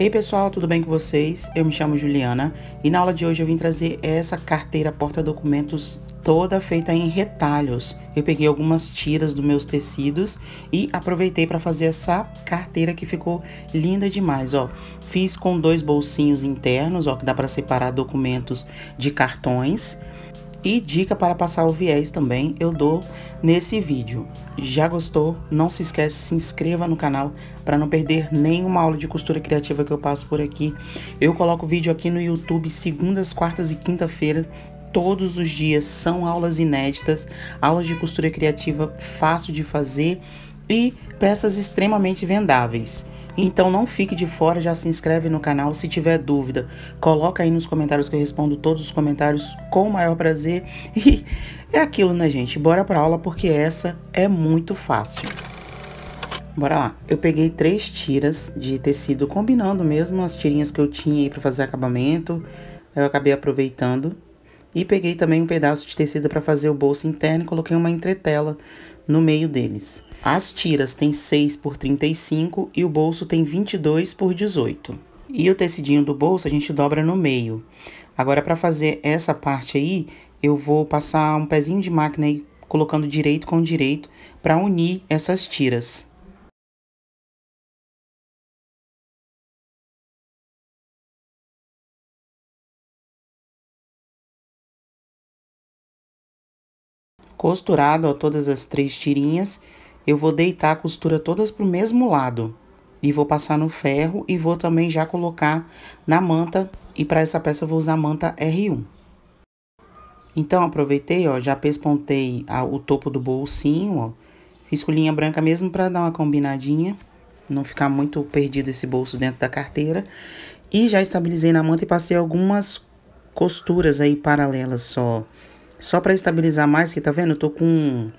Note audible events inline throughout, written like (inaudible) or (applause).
Ei pessoal, tudo bem com vocês? Eu me chamo Juliana e na aula de hoje eu vim trazer essa carteira porta-documentos toda feita em retalhos. Eu peguei algumas tiras dos meus tecidos e aproveitei para fazer essa carteira que ficou linda demais, ó. Fiz com dois bolsinhos internos, ó, que dá para separar documentos de cartões e dica para passar o viés também eu dou nesse vídeo. Já gostou? Não se esquece, se inscreva no canal para não perder nenhuma aula de costura criativa que eu passo por aqui. Eu coloco vídeo aqui no YouTube segundas, quartas e quinta-feira, todos os dias. São aulas inéditas, aulas de costura criativa fácil de fazer e peças extremamente vendáveis. Então não fique de fora, já se inscreve no canal. Se tiver dúvida, coloca aí nos comentários que eu respondo todos os comentários com o maior prazer. (laughs) E é aquilo, né, gente? Bora pra aula porque essa é muito fácil. Bora lá. Eu peguei três tiras de tecido, combinando mesmo as tirinhas que eu tinha aí pra fazer acabamento. Eu acabei aproveitando. E peguei também um pedaço de tecido para fazer o bolso interno e coloquei uma entretela no meio deles. As tiras têm 6 por 35 e o bolso tem 22 por 18. E o tecidinho do bolso a gente dobra no meio. Agora, para fazer essa parte aí, eu vou passar um pezinho de máquina aí, colocando direito com direito, para unir essas tiras. Costurado ó, todas as três tirinhas, eu vou deitar a costura todas para o mesmo lado. E vou passar no ferro e vou também já colocar na manta. E para essa peça eu vou usar a manta R1. Então, aproveitei, ó, já pespontei a, o topo do bolsinho, ó. Fiz colinha branca mesmo para dar uma combinadinha. Não ficar muito perdido esse bolso dentro da carteira. E já estabilizei na manta e passei algumas costuras aí paralelas só. Só para estabilizar mais, que tá vendo? Eu tô com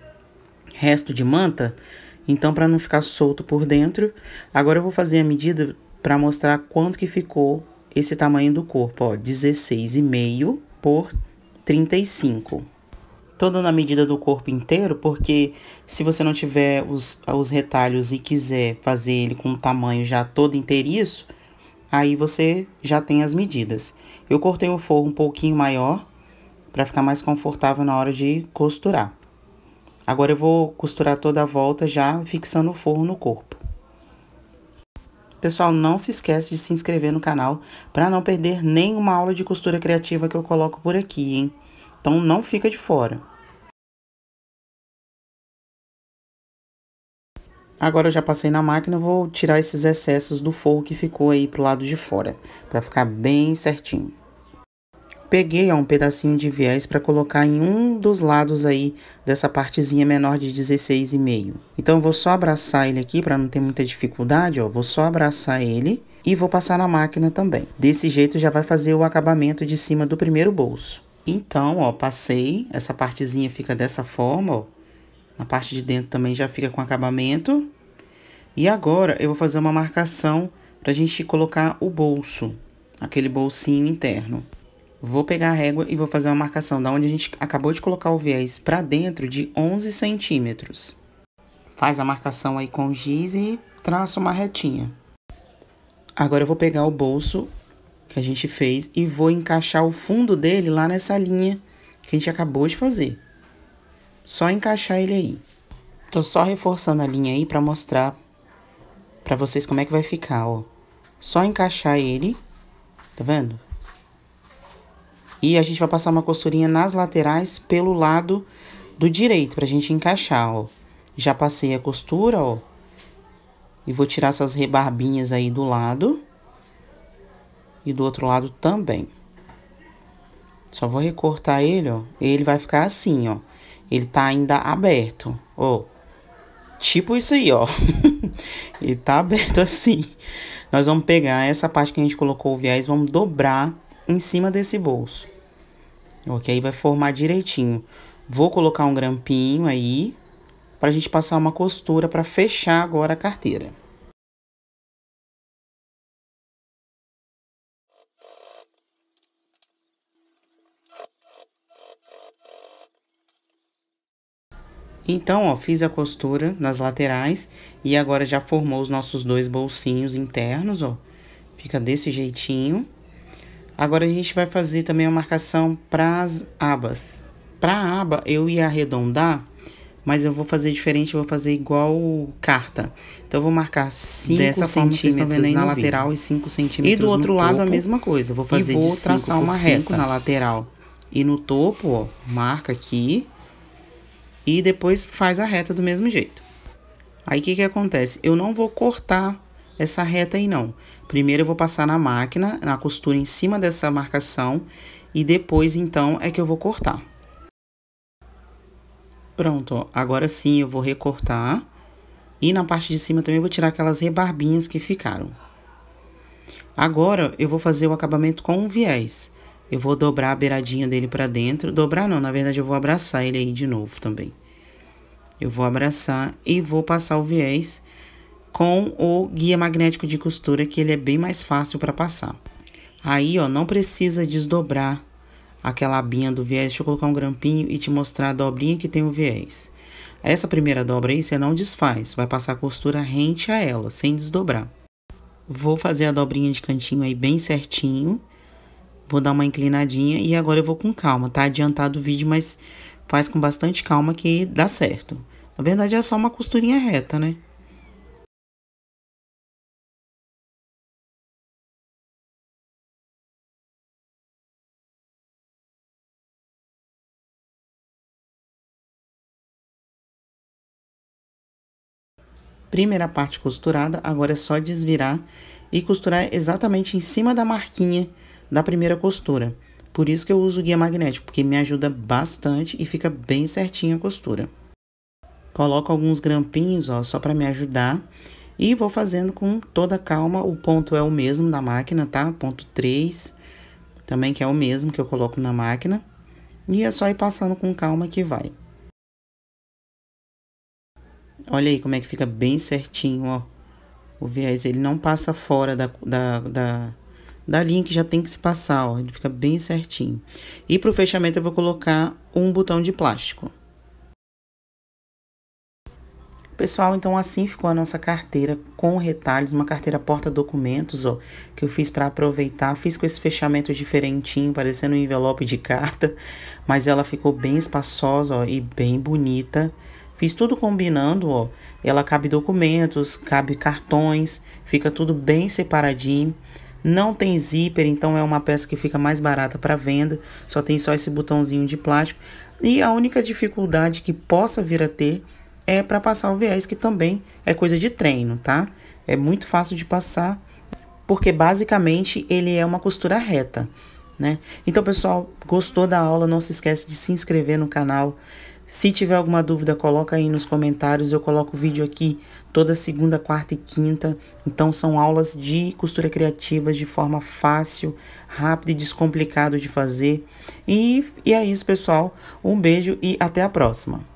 resto de manta, então para não ficar solto por dentro, agora eu vou fazer a medida para mostrar quanto que ficou esse tamanho do corpo, ó, 16,5 por 35. Tô dando a medida do corpo inteiro, porque se você não tiver os, os retalhos e quiser fazer ele com o tamanho já todo inteiriço, aí você já tem as medidas. Eu cortei o forro um pouquinho maior, para ficar mais confortável na hora de costurar. Agora eu vou costurar toda a volta já fixando o forro no corpo. Pessoal, não se esquece de se inscrever no canal para não perder nenhuma aula de costura criativa que eu coloco por aqui, hein? Então não fica de fora. Agora eu já passei na máquina, vou tirar esses excessos do forro que ficou aí pro lado de fora, para ficar bem certinho peguei ó, um pedacinho de viés para colocar em um dos lados aí dessa partezinha menor de 16,5. Então, eu vou só abraçar ele aqui para não ter muita dificuldade, ó. Vou só abraçar ele e vou passar na máquina também. Desse jeito, já vai fazer o acabamento de cima do primeiro bolso. Então, ó, passei. Essa partezinha fica dessa forma, ó. Na parte de dentro também já fica com acabamento. E agora, eu vou fazer uma marcação para a gente colocar o bolso, aquele bolsinho interno. Vou pegar a régua e vou fazer uma marcação da onde a gente acabou de colocar o viés para dentro de 11 centímetros. Faz a marcação aí com giz e traça uma retinha. Agora eu vou pegar o bolso que a gente fez e vou encaixar o fundo dele lá nessa linha que a gente acabou de fazer. Só encaixar ele aí. Tô só reforçando a linha aí para mostrar para vocês como é que vai ficar, ó. Só encaixar ele, tá vendo? E a gente vai passar uma costurinha nas laterais pelo lado do direito, pra gente encaixar, ó. Já passei a costura, ó. E vou tirar essas rebarbinhas aí do lado. E do outro lado também. Só vou recortar ele, ó. Ele vai ficar assim, ó. Ele tá ainda aberto, ó. Tipo isso aí, ó. (laughs) ele tá aberto assim. Nós vamos pegar essa parte que a gente colocou o viés, vamos dobrar em cima desse bolso ok? Vai formar direitinho. Vou colocar um grampinho aí, para a gente passar uma costura para fechar agora a carteira. Então, ó, fiz a costura nas laterais e agora já formou os nossos dois bolsinhos internos, ó. Fica desse jeitinho. Agora a gente vai fazer também a marcação para as abas. Para a aba eu ia arredondar, mas eu vou fazer diferente, eu vou fazer igual carta. Então eu vou marcar 5 centímetros na lateral vídeo. e 5 centímetros E do outro lado topo, a mesma coisa, eu vou fazer e vou traçar uma reta na lateral. E no topo, ó, marca aqui e depois faz a reta do mesmo jeito. Aí o que que acontece? Eu não vou cortar essa reta aí não. Primeiro eu vou passar na máquina, na costura em cima dessa marcação e depois então é que eu vou cortar. Pronto, ó, agora sim eu vou recortar e na parte de cima também vou tirar aquelas rebarbinhas que ficaram. Agora eu vou fazer o acabamento com um viés. Eu vou dobrar a beiradinha dele para dentro, dobrar não, na verdade eu vou abraçar ele aí de novo também. Eu vou abraçar e vou passar o viés com o guia magnético de costura, que ele é bem mais fácil para passar. Aí, ó, não precisa desdobrar aquela abinha do viés. Deixa eu colocar um grampinho e te mostrar a dobrinha que tem o viés. Essa primeira dobra aí, você não desfaz. Vai passar a costura rente a ela, sem desdobrar. Vou fazer a dobrinha de cantinho aí bem certinho. Vou dar uma inclinadinha e agora eu vou com calma. Tá adiantado o vídeo, mas faz com bastante calma que dá certo. Na verdade, é só uma costurinha reta, né? primeira parte costurada, agora é só desvirar e costurar exatamente em cima da marquinha da primeira costura. Por isso que eu uso o guia magnético, porque me ajuda bastante e fica bem certinha a costura. Coloco alguns grampinhos, ó, só para me ajudar. E vou fazendo com toda calma, o ponto é o mesmo da máquina, tá? Ponto 3, também que é o mesmo que eu coloco na máquina. E é só ir passando com calma que vai. Olha aí como é que fica bem certinho, ó. O viés, ele não passa fora da, da, da, da linha que já tem que se passar, ó. Ele fica bem certinho. E pro fechamento eu vou colocar um botão de plástico. Pessoal, então assim ficou a nossa carteira com retalhos, uma carteira porta-documentos, ó, que eu fiz para aproveitar. Fiz com esse fechamento diferentinho, parecendo um envelope de carta, (laughs) mas ela ficou bem espaçosa, ó, e bem bonita. Fiz tudo combinando, ó. Ela cabe documentos, cabe cartões, fica tudo bem separadinho. Não tem zíper, então é uma peça que fica mais barata para venda. Só tem só esse botãozinho de plástico. E a única dificuldade que possa vir a ter é para passar o viés, que também é coisa de treino, tá? É muito fácil de passar, porque basicamente ele é uma costura reta, né? Então, pessoal, gostou da aula? Não se esquece de se inscrever no canal. Se tiver alguma dúvida, coloca aí nos comentários. Eu coloco o vídeo aqui toda segunda, quarta e quinta. Então são aulas de costura criativa de forma fácil, rápida e descomplicada de fazer. E, e é isso, pessoal. Um beijo e até a próxima.